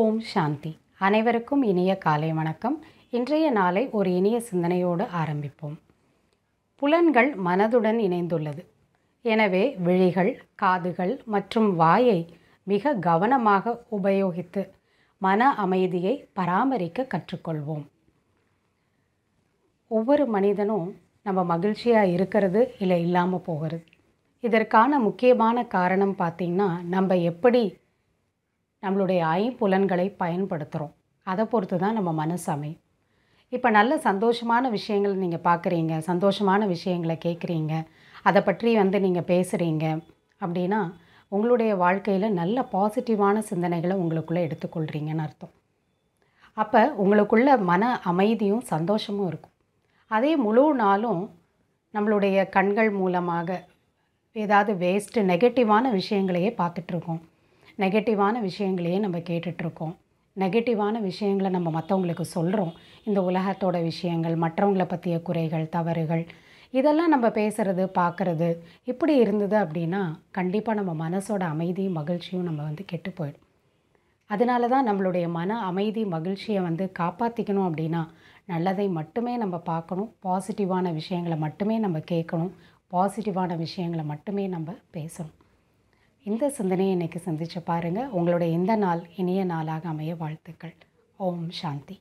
ஓம் சாந்தி அனைவருக்கும் இனிய காலை வணக்கம் இன்றைய நாளை ஒரு இனிய சிந்தனையோடு ஆரம்பிப்போம் புலன்கள் மனதுடன் இணைந்துள்ளது எனவே விழிகள் காதுகள் மற்றும் வாயை மிக கவனமாக உபயோகித்து மன அமைதியை பராமரிக்க கற்றுக்கொள்வோம் ஒவ்வொரு மனிதனும் நம்ம மகிழ்ச்சியாக இருக்கிறது இல்லை இல்லாமல் போகிறது இதற்கான முக்கியமான காரணம் பார்த்திங்கன்னா நம்ம எப்படி நம்மளுடைய ஐம்புலன்களை பயன்படுத்துகிறோம் அதை பொறுத்து தான் நம்ம மனசு அமையும் இப்போ நல்ல சந்தோஷமான விஷயங்களை நீங்கள் பார்க்குறீங்க சந்தோஷமான விஷயங்களை கேட்குறீங்க அதை பற்றி வந்து நீங்கள் பேசுகிறீங்க அப்படின்னா உங்களுடைய வாழ்க்கையில் நல்ல பாசிட்டிவான சிந்தனைகளை உங்களுக்குள்ளே எடுத்துக்கொள்கிறீங்கன்னு அர்த்தம் அப்போ உங்களுக்குள்ள மன அமைதியும் சந்தோஷமும் இருக்கும் அதே முழு நாளும் நம்மளுடைய கண்கள் மூலமாக ஏதாவது வேஸ்ட்டு நெகட்டிவான விஷயங்களையே பார்த்துட்ருக்கோம் நெகட்டிவான விஷயங்களையே நம்ம கேட்டுட்ருக்கோம் நெகட்டிவான விஷயங்களை நம்ம மற்றவங்களுக்கு சொல்கிறோம் இந்த உலகத்தோட விஷயங்கள் மற்றவங்களை பற்றிய குறைகள் தவறுகள் இதெல்லாம் நம்ம பேசுகிறது பார்க்குறது இப்படி இருந்தது அப்படின்னா கண்டிப்பாக நம்ம மனசோட அமைதியும் மகிழ்ச்சியும் நம்ம வந்து கெட்டு போயிடும் அதனால தான் நம்மளுடைய மன அமைதி மகிழ்ச்சியை வந்து காப்பாற்றிக்கணும் அப்படின்னா நல்லதை மட்டுமே நம்ம பார்க்கணும் பாசிட்டிவான விஷயங்களை மட்டுமே நம்ம கேட்கணும் பாசிட்டிவான விஷயங்களை மட்டுமே நம்ம பேசணும் இந்த சிந்தனையை இன்றைக்கி சந்தித்து பாருங்கள் உங்களுடைய இந்த நாள் இனிய நாளாக அமைய வாழ்த்துக்கள் ஓம் சாந்தி